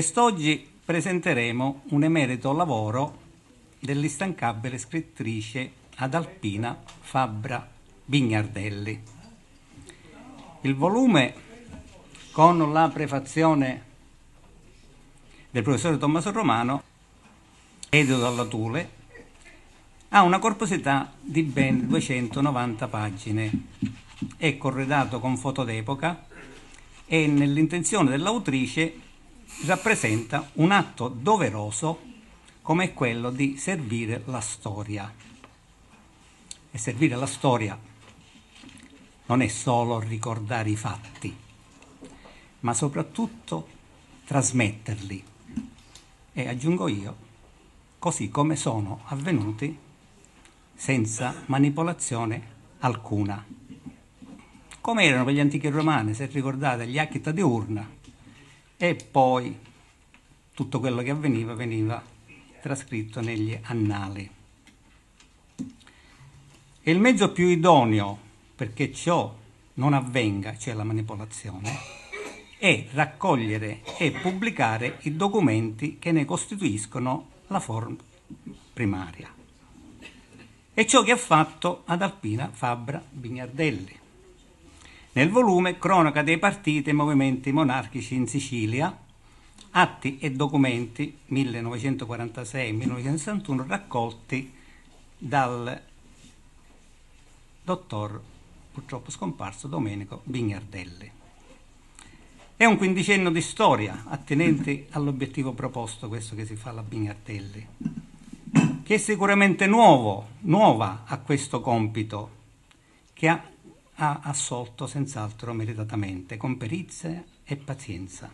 Quest'oggi presenteremo un emerito lavoro dell'istancabile scrittrice Adalpina Fabbra Bignardelli. Il volume, con la prefazione del professore Tommaso Romano, edito dalla Tule, ha una corposità di ben 290 pagine, è corredato con foto d'epoca e nell'intenzione dell'autrice rappresenta un atto doveroso come quello di servire la storia. E servire la storia non è solo ricordare i fatti, ma soprattutto trasmetterli. E aggiungo io, così come sono avvenuti, senza manipolazione alcuna. Come erano per gli antichi romani, se ricordate, gli acchetta di urna, e poi tutto quello che avveniva veniva trascritto negli annali. E il mezzo più idoneo perché ciò non avvenga, cioè la manipolazione, è raccogliere e pubblicare i documenti che ne costituiscono la forma primaria. È ciò che ha fatto ad Alpina Fabra Bignardelli. Nel volume Cronaca dei partiti e movimenti monarchici in Sicilia, atti e documenti 1946-1961 raccolti dal dottor purtroppo scomparso Domenico Bignardelli. È un quindicenno di storia attenente all'obiettivo proposto, questo che si fa alla Bignardelli, che è sicuramente nuovo, nuova a questo compito, che ha ha assolto senz'altro meritatamente, con perizia e pazienza.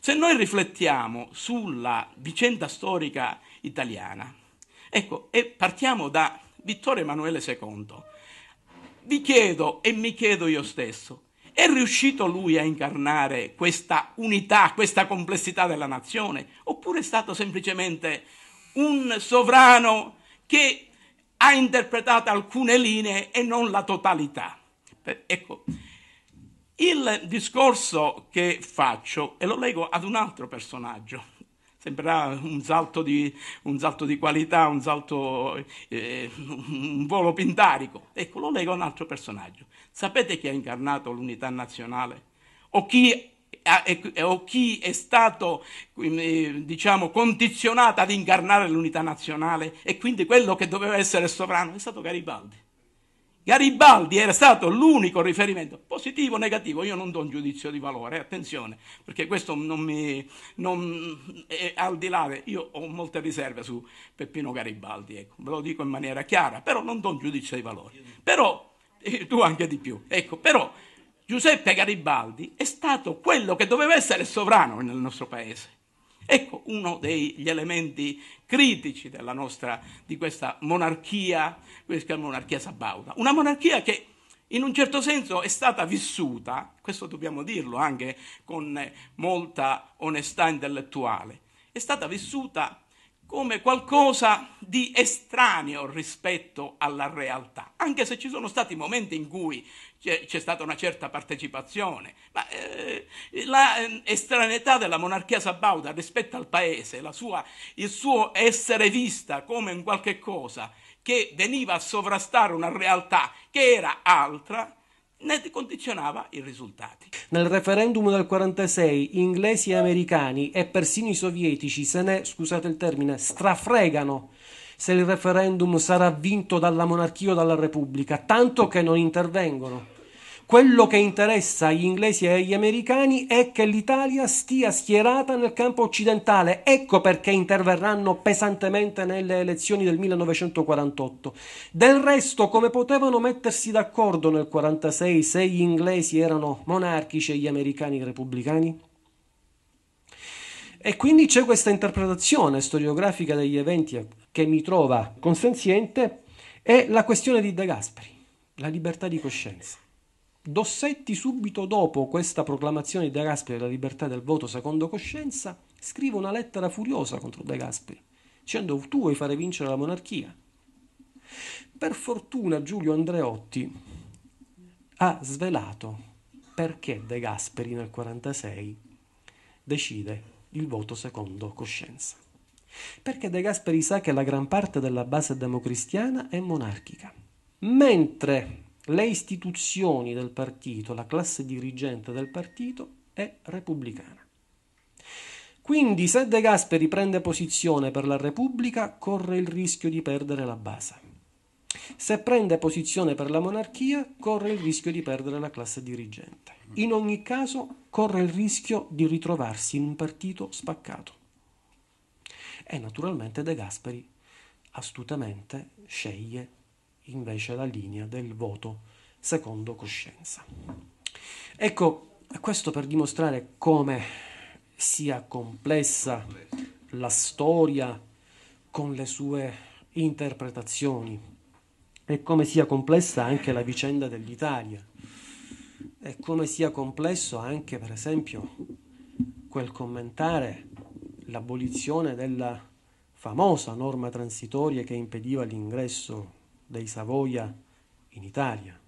Se noi riflettiamo sulla vicenda storica italiana, ecco, e partiamo da Vittorio Emanuele II, vi chiedo e mi chiedo io stesso, è riuscito lui a incarnare questa unità, questa complessità della nazione? Oppure è stato semplicemente un sovrano che ha interpretato alcune linee e non la totalità. Ecco, il discorso che faccio, e lo leggo ad un altro personaggio, sembrerà un salto di, un salto di qualità, un salto, eh, un volo pintarico, ecco, lo leggo ad un altro personaggio. Sapete chi ha incarnato l'unità nazionale? O chi o chi è stato mm, eh, diciamo, condizionato ad incarnare l'unità nazionale e quindi quello che doveva essere sovrano è stato Garibaldi. Garibaldi era stato l'unico riferimento, positivo o negativo, io non do un giudizio di valore, attenzione, perché questo non mi... Non, è eh, al di là, io ho molte riserve su Peppino Garibaldi, ecco, ve lo dico in maniera chiara, però non do un giudizio di valore. Però, eh, tu anche di più, ecco, però Giuseppe Garibaldi è stato quello che doveva essere sovrano nel nostro paese. Ecco uno degli elementi critici nostra, di questa monarchia, questa monarchia sabauda. Una monarchia che in un certo senso è stata vissuta, questo dobbiamo dirlo anche con molta onestà intellettuale, è stata vissuta come qualcosa di estraneo rispetto alla realtà, anche se ci sono stati momenti in cui c'è, c'è stata una certa partecipazione, ma eh, l'estraneità eh, della monarchia sabauda rispetto al paese, sua, il suo essere vista come un qualche cosa che veniva a sovrastare una realtà che era altra, ne condizionava i risultati. Nel referendum del 46 inglesi e americani e persino i sovietici se ne, scusate il termine, strafregano se il referendum sarà vinto dalla monarchia o dalla repubblica, tanto che non intervengono. Quello che interessa agli inglesi e agli americani è che l'Italia stia schierata nel campo occidentale, ecco perché interverranno pesantemente nelle elezioni del 1948. Del resto, come potevano mettersi d'accordo nel 1946 se gli inglesi erano monarchici e gli americani repubblicani? E quindi c'è questa interpretazione storiografica degli eventi che mi trova consenziente, è la questione di De Gasperi, la libertà di coscienza. Dossetti, subito dopo questa proclamazione di De Gasperi della libertà del voto secondo coscienza, scrive una lettera furiosa contro De Gasperi, dicendo tu vuoi fare vincere la monarchia. Per fortuna Giulio Andreotti ha svelato perché De Gasperi nel 1946 decide il voto secondo coscienza. Perché De Gasperi sa che la gran parte della base democristiana è monarchica, mentre le istituzioni del partito, la classe dirigente del partito è repubblicana. Quindi se De Gasperi prende posizione per la Repubblica corre il rischio di perdere la base. Se prende posizione per la monarchia corre il rischio di perdere la classe dirigente. In ogni caso corre il rischio di ritrovarsi in un partito spaccato. E naturalmente De Gasperi astutamente sceglie invece la linea del voto secondo coscienza. Ecco, questo per dimostrare come sia complessa la storia con le sue interpretazioni e come sia complessa anche la vicenda dell'Italia e come sia complesso anche per esempio quel commentare l'abolizione della famosa norma transitoria che impediva l'ingresso dei Savoia in Italia.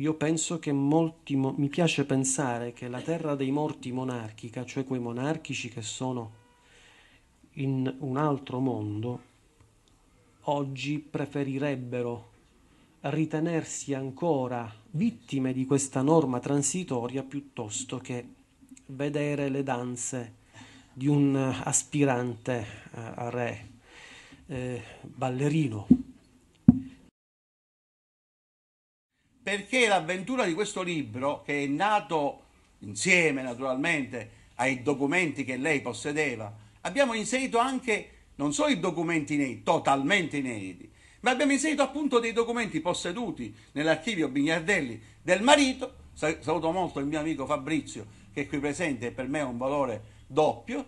Io penso che molti, mi piace pensare che la terra dei morti monarchica, cioè quei monarchici che sono in un altro mondo, oggi preferirebbero ritenersi ancora vittime di questa norma transitoria piuttosto che vedere le danze di un aspirante eh, a re eh, ballerino. perché l'avventura di questo libro, che è nato insieme naturalmente ai documenti che lei possedeva, abbiamo inserito anche non solo i documenti inediti, totalmente inediti, ma abbiamo inserito appunto dei documenti posseduti nell'archivio Bignardelli del marito, saluto molto il mio amico Fabrizio che è qui presente e per me è un valore doppio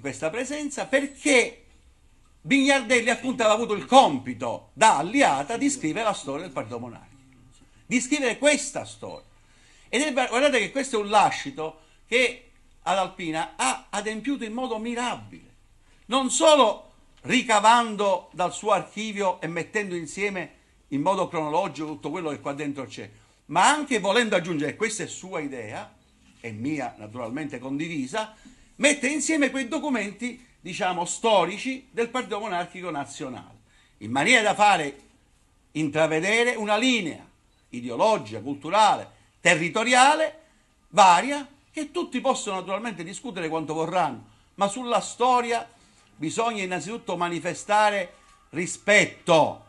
questa presenza, perché Bignardelli appunto aveva avuto il compito da alleata di scrivere la storia del partito monarchico di scrivere questa storia. Ed è, guardate che questo è un lascito che ad Alpina ha adempiuto in modo mirabile, non solo ricavando dal suo archivio e mettendo insieme in modo cronologico tutto quello che qua dentro c'è, ma anche volendo aggiungere, questa è sua idea, e mia naturalmente condivisa, mette insieme quei documenti, diciamo, storici del Partito Monarchico Nazionale, in maniera da fare intravedere una linea ideologica, culturale, territoriale, varia, che tutti possono naturalmente discutere quanto vorranno, ma sulla storia bisogna innanzitutto manifestare rispetto.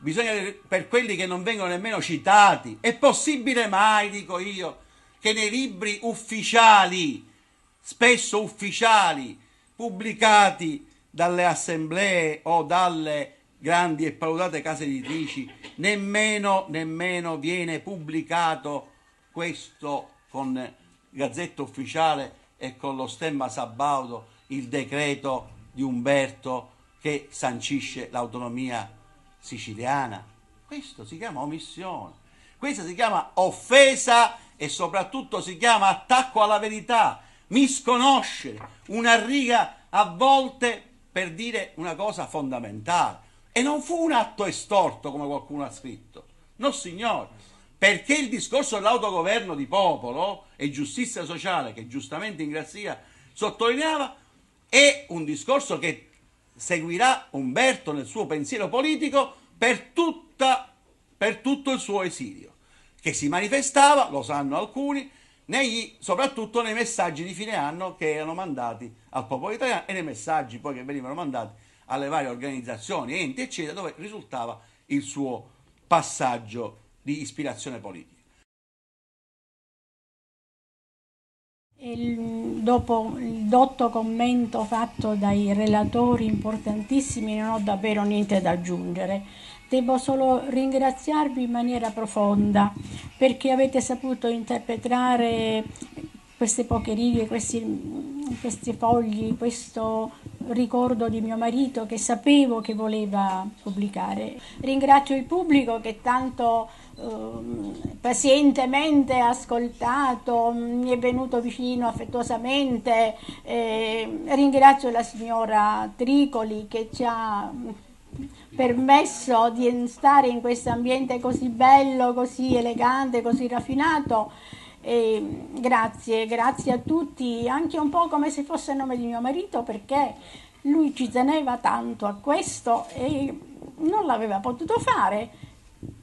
Bisogna per quelli che non vengono nemmeno citati. È possibile mai, dico io, che nei libri ufficiali, spesso ufficiali, pubblicati dalle assemblee o dalle grandi e paudate case editrici, nemmeno, nemmeno viene pubblicato questo con gazzetta ufficiale e con lo stemma sabaudo, il decreto di Umberto che sancisce l'autonomia siciliana. Questo si chiama omissione, questa si chiama offesa e soprattutto si chiama attacco alla verità, misconoscere una riga a volte per dire una cosa fondamentale. E non fu un atto estorto come qualcuno ha scritto. No, signore, perché il discorso dell'autogoverno di popolo e giustizia sociale che giustamente Ingrazia sottolineava è un discorso che seguirà Umberto nel suo pensiero politico per, tutta, per tutto il suo esilio, che si manifestava, lo sanno alcuni, negli, soprattutto nei messaggi di fine anno che erano mandati al popolo italiano e nei messaggi poi che venivano mandati alle varie organizzazioni, enti, eccetera, dove risultava il suo passaggio di ispirazione politica. Il, dopo il dotto commento fatto dai relatori importantissimi non ho davvero niente da aggiungere. Devo solo ringraziarvi in maniera profonda perché avete saputo interpretare queste poche righe, questi, questi fogli, questo ricordo di mio marito che sapevo che voleva pubblicare. Ringrazio il pubblico che tanto eh, pazientemente ha ascoltato, mi è venuto vicino affettuosamente, eh, ringrazio la signora Tricoli che ci ha permesso di stare in questo ambiente così bello, così elegante, così raffinato e grazie, grazie a tutti, anche un po' come se fosse il nome di mio marito perché lui ci teneva tanto a questo e non l'aveva potuto fare.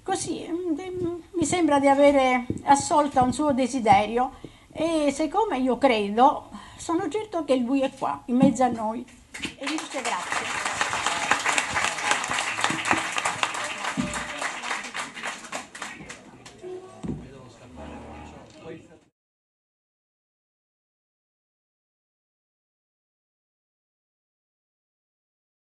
Così mi sembra di avere assolta un suo desiderio e siccome io credo, sono certo che lui è qua, in mezzo a noi. E vi dice grazie.